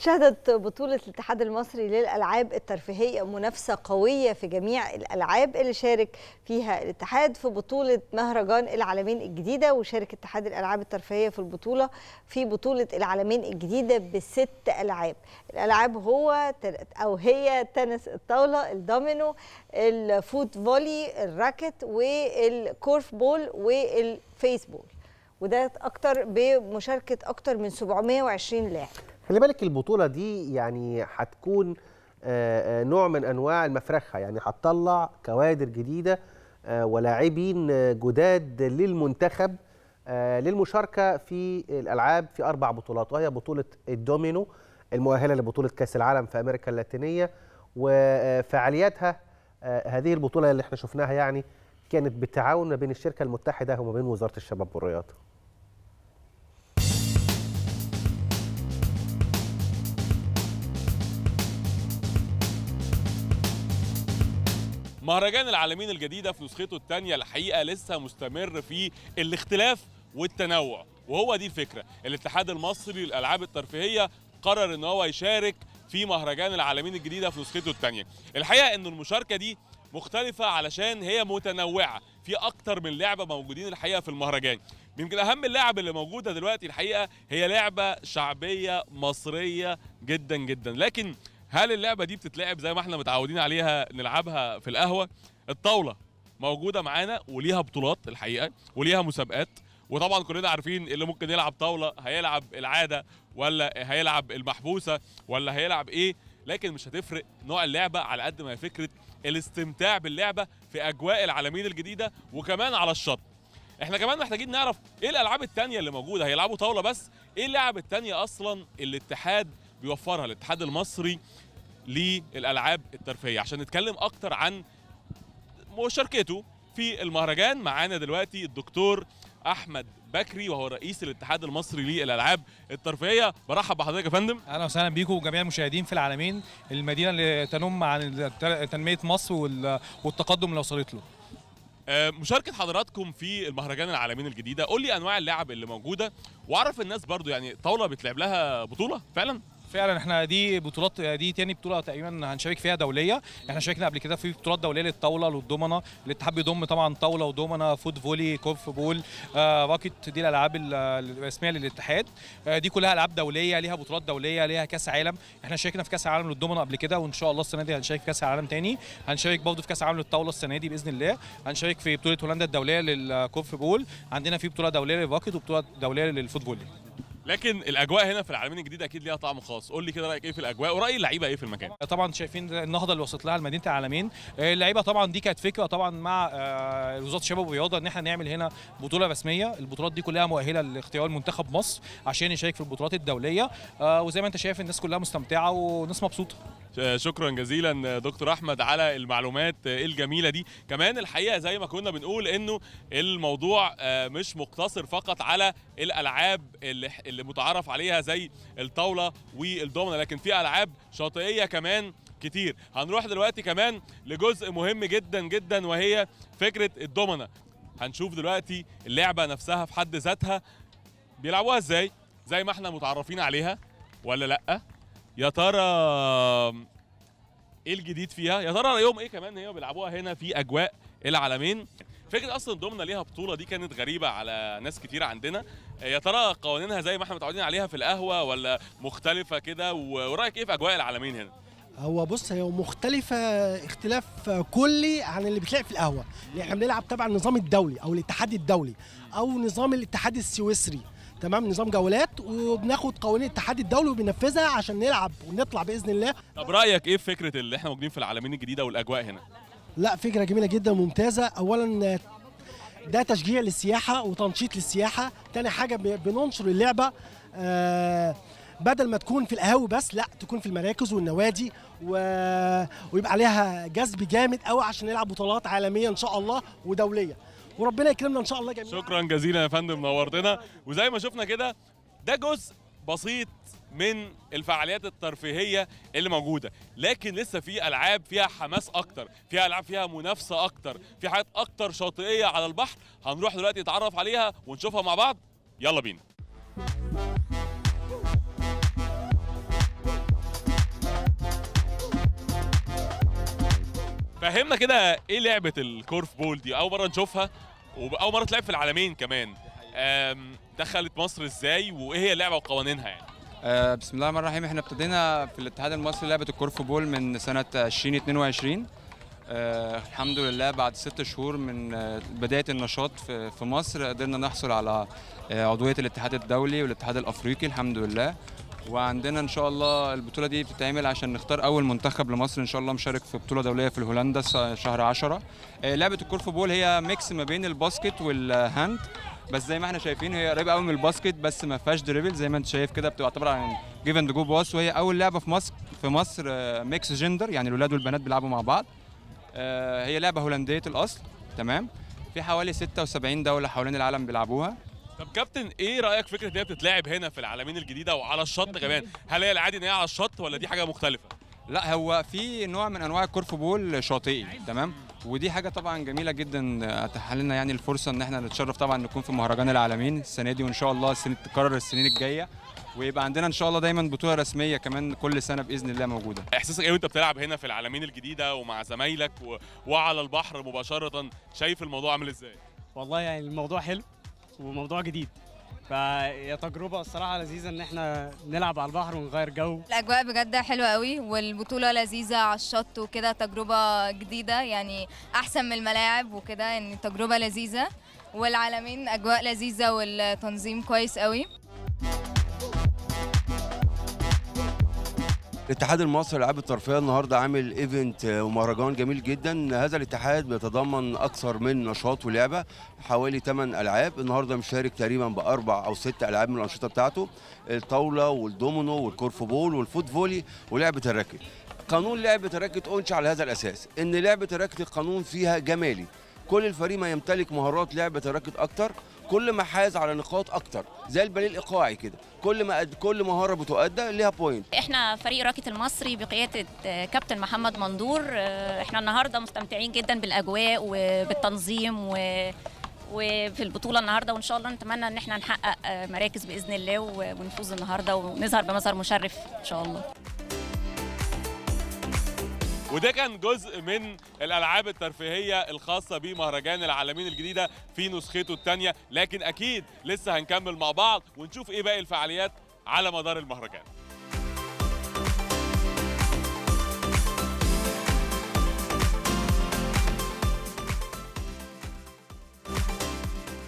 شهدت بطولة الاتحاد المصري للألعاب الترفيهية منافسة قوية في جميع الألعاب اللي شارك فيها الاتحاد في بطولة مهرجان العالمين الجديدة وشارك اتحاد الألعاب الترفيهية في البطولة في بطولة العالمين الجديدة بست ألعاب الألعاب هو أو هي تنس الطاولة الدومينو الفوت فولي الراكت والكورف بول والفيسبول وده اكتر بمشاركه اكتر من 720 لاعب خلي بالك البطوله دي يعني هتكون آه، آه، نوع من انواع المفرخه يعني هتطلع كوادر جديده آه، ولاعبين جداد للمنتخب للمشاركه في الالعاب في اربع بطولات وهي بطوله الدومينو المؤهله لبطوله كاس العالم في امريكا اللاتينيه وفعالياتها هذه البطوله اللي احنا شفناها يعني كانت بالتعاون ما بين الشركه المتحده وما بين وزاره الشباب والرياضه مهرجان العالمين الجديدة في نسخته الثانية الحقيقة لسه مستمر في الاختلاف والتنوع وهو دي الفكرة الاتحاد المصري للألعاب الترفيهية قرر ان هو يشارك في مهرجان العالمين الجديدة في نسخته الثانية الحقيقة ان المشاركة دي مختلفة علشان هي متنوعة في أكتر من لعبة موجودين الحقيقة في المهرجان يمكن أهم اللعب اللي موجودة دلوقتي الحقيقة هي لعبة شعبية مصرية جدا جدا لكن هل اللعبه دي بتتلعب زي ما احنا متعودين عليها نلعبها في القهوه الطاوله موجوده معانا وليها بطولات الحقيقه وليها مسابقات وطبعا كلنا عارفين اللي ممكن يلعب طاوله هيلعب العاده ولا هيلعب المحبوسه ولا هيلعب ايه لكن مش هتفرق نوع اللعبه على قد ما هي فكره الاستمتاع باللعبه في اجواء العالمين الجديده وكمان على الشط احنا كمان محتاجين نعرف ايه الالعاب التانية اللي موجوده هيلعبوا طاوله بس ايه اللعب التانية اصلا الاتحاد بيوفرها الاتحاد المصري للالعاب الترفيهيه عشان نتكلم اكتر عن مشاركته في المهرجان معانا دلوقتي الدكتور احمد بكري وهو رئيس الاتحاد المصري للالعاب الترفيهيه برحب بحضرتك يا فندم اهلا وسهلا بيكم وجميع المشاهدين في العالمين المدينه اللي تنم عن تنميه مصر والتقدم اللي وصلت له آه، مشاركه حضراتكم في المهرجان العالمين الجديده قول لي انواع اللعب اللي موجوده واعرف الناس برضو يعني طاوله بتلعب لها بطوله فعلا فعلا احنا دي بطولات دي تاني بطوله تقريبا هنشارك فيها دوليه احنا شاركنا قبل كده في بطولات دوليه للطاوله للضمنه الاتحاد بيضم طبعا طاوله وضمنه فوت فولي كورف بول آه راكت دي الالعاب الرسميه للاتحاد آه دي كلها العاب دوليه ليها بطولات دوليه ليها كاس عالم احنا شاركنا في كاس عالم للضمنه قبل كده وان شاء الله السنه دي هنشارك في كاس عالم تاني هنشارك برضه في كاس عالم للطاوله السنه دي باذن الله هنشارك في بطوله هولندا الدوليه للكورف بول عندنا في بطوله دوليه للراكت وبطوله دوليه للفوت فولي لكن الاجواء هنا في العالمين الجديد اكيد ليها طعم خاص قول لي كده رايك ايه في الاجواء وراي اللعيبه ايه في المكان طبعا شايفين النهضه اللي وصلت لها لمدينه العالمين آه، اللعيبه طبعا دي كانت فكره طبعا مع آه، وزاره الشباب والرياضه ان احنا نعمل هنا بطوله رسميه البطولات دي كلها مؤهله لاختيار منتخب مصر عشان يشارك في البطولات الدوليه آه، وزي ما انت شايف الناس كلها مستمتعه وناس مبسوطه شكرا جزيلا دكتور احمد على المعلومات الجميله دي كمان الحقيقه زي ما كنا بنقول انه الموضوع مش مقتصر فقط على الالعاب اللي اللي متعارف عليها زي الطاوله والدومنه لكن في العاب شاطئيه كمان كتير هنروح دلوقتي كمان لجزء مهم جدا جدا وهي فكره الدومنه هنشوف دلوقتي اللعبه نفسها في حد ذاتها بيلعبوها ازاي زي ما احنا متعرفين عليها ولا لا يا ترى ايه الجديد فيها يا ترى رايهم ايه كمان هي بيلعبوها هنا في اجواء العالمين فكره اصلا ضمنا ليها بطوله دي كانت غريبه على ناس كتير عندنا يا ترى قوانينها زي ما احنا متعودين عليها في القهوه ولا مختلفه كده ورايك ايه في اجواء العالمين هنا هو بص هي مختلفة اختلاف كلي عن اللي بتلاقي في القهوة، اللي يعني احنا بنلعب تبع النظام الدولي أو الاتحاد الدولي أو نظام الاتحاد السويسري، تمام نظام جولات وبناخد قوانين الاتحاد الدولي وبننفذها عشان نلعب ونطلع بإذن الله. طب رأيك إيه في فكرة اللي احنا موجودين في العالمين الجديدة والأجواء هنا؟ لا فكره جميله جدا وممتازه اولا ده تشجيع للسياحه وتنشيط للسياحه ثاني حاجه بننشر اللعبه آه، بدل ما تكون في القهاوي بس لا تكون في المراكز والنوادي و... ويبقى عليها جذب جامد قوي عشان نلعب بطولات عالميه ان شاء الله ودوليه وربنا يكرمنا ان شاء الله جميعا شكرا جزيلا يا فندم نورتنا وزي ما شفنا كده ده جزء بسيط من الفعاليات الترفيهيه اللي موجوده لكن لسه في العاب فيها حماس اكتر في العاب فيها منافسه اكتر في حاجات اكتر شاطئيه على البحر هنروح دلوقتي نتعرف عليها ونشوفها مع بعض يلا بينا فهمنا كده ايه لعبه الكورف بول دي اول مره نشوفها واول مره تلعب في العالمين كمان دخلت مصر ازاي وايه هي اللعبه وقوانينها يعني آه، بسم الله الرحمن الرحيم احنا ابتدينا في الاتحاد المصري لعبه بول من سنه 2022 آه الحمد لله بعد ست شهور من آه، بدايه النشاط في, مصر قدرنا نحصل على آه، عضويه الاتحاد الدولي والاتحاد الافريقي الحمد لله وعندنا ان شاء الله البطوله دي بتتعمل عشان نختار اول منتخب لمصر ان شاء الله مشارك في بطوله دوليه في هولندا شهر 10 لعبه بول هي ميكس ما بين الباسكت والهاند بس زي ما احنا شايفين هي قريبه قوي من الباسكت بس ما فيهاش دريبل زي ما انت شايف كده بتبقى عن جيف اند جو باس وهي اول لعبه في مصر في مصر ميكس آه، جندر يعني الاولاد والبنات بيلعبوا مع بعض آه، هي لعبه هولنديه الاصل تمام في حوالي 76 دوله حوالين العالم بيلعبوها طب كابتن ايه رايك فكره ان هي بتتلعب هنا في العالمين الجديده وعلى الشط كمان هل هي العادي ان هي على الشط ولا دي حاجه مختلفه لا هو في نوع من انواع بول شاطئي تمام ودي حاجه طبعا جميله جدا اتاح لنا يعني الفرصه ان احنا نتشرف طبعا نكون في مهرجان العالمين السنه دي وان شاء الله السنه تتكرر السنين الجايه ويبقى عندنا ان شاء الله دايما بطوله رسميه كمان كل سنه باذن الله موجوده احساسك ايه وانت بتلعب هنا في العالمين الجديده ومع زمايلك و... وعلى البحر مباشره شايف الموضوع عامل ازاي والله يعني الموضوع حلو وموضوع جديد فهي تجربه الصراحه لذيذه ان احنا نلعب على البحر ونغير جو الاجواء بجد حلوه قوي والبطوله لذيذه على الشط وكده تجربه جديده يعني احسن من الملاعب وكده يعني تجربه لذيذه والعالمين اجواء لذيذه والتنظيم كويس قوي الاتحاد المصري للالعاب الترفيه النهارده عامل ايفنت آه، ومهرجان جميل جدا هذا الاتحاد بيتضمن اكثر من نشاط ولعبه حوالي 8 العاب النهارده مشارك تقريبا باربع او ست العاب من الانشطه بتاعته الطاوله والدومينو والكورف بول والفوت فولي ولعبه الراكت قانون لعبه الراكت اونش على هذا الاساس ان لعبه الراكت القانون فيها جمالي كل الفريق ما يمتلك مهارات لعبه الراكت اكتر كل ما حاز على نقاط اكتر زي البليل الايقاعي كده كل ما كل مهاره بتؤدى ليها بوينت احنا فريق راكت المصري بقياده آه، كابتن محمد مندور آه، احنا النهارده مستمتعين جدا بالاجواء وبالتنظيم و وفي البطولة النهاردة وإن شاء الله نتمنى إن احنا نحقق آه، مراكز بإذن الله ونفوز النهاردة ونظهر بمظهر مشرف إن شاء الله وده كان جزء من الالعاب الترفيهيه الخاصه بمهرجان العالمين الجديده في نسخته الثانيه لكن اكيد لسه هنكمل مع بعض ونشوف ايه باقي الفعاليات على مدار المهرجان